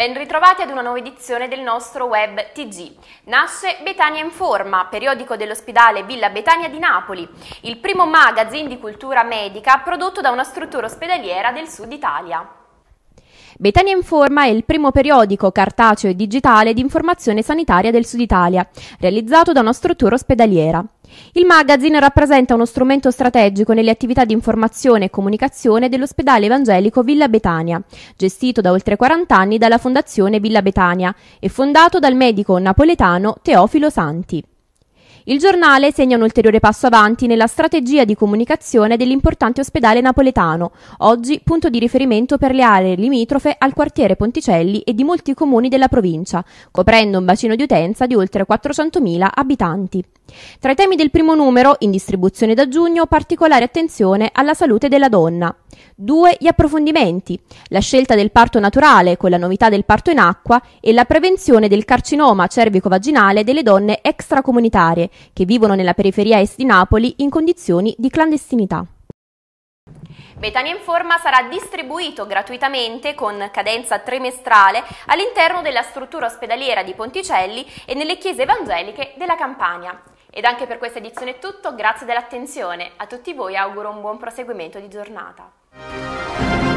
Ben ritrovati ad una nuova edizione del nostro web TG. Nasce Betania in Forma, periodico dell'ospedale Villa Betania di Napoli, il primo magazine di cultura medica prodotto da una struttura ospedaliera del sud Italia. Betania Informa è il primo periodico cartaceo e digitale di informazione sanitaria del Sud Italia, realizzato da una struttura ospedaliera. Il magazine rappresenta uno strumento strategico nelle attività di informazione e comunicazione dell'ospedale evangelico Villa Betania, gestito da oltre 40 anni dalla Fondazione Villa Betania e fondato dal medico napoletano Teofilo Santi. Il giornale segna un ulteriore passo avanti nella strategia di comunicazione dell'importante ospedale napoletano, oggi punto di riferimento per le aree limitrofe al quartiere Ponticelli e di molti comuni della provincia, coprendo un bacino di utenza di oltre 400.000 abitanti. Tra i temi del primo numero, in distribuzione da giugno, particolare attenzione alla salute della donna. Due Gli approfondimenti, la scelta del parto naturale con la novità del parto in acqua e la prevenzione del carcinoma cervico-vaginale delle donne extracomunitarie, che vivono nella periferia est di Napoli in condizioni di clandestinità. Betania Informa sarà distribuito gratuitamente con cadenza trimestrale all'interno della struttura ospedaliera di Ponticelli e nelle chiese evangeliche della Campania. Ed anche per questa edizione è tutto, grazie dell'attenzione. A tutti voi auguro un buon proseguimento di giornata.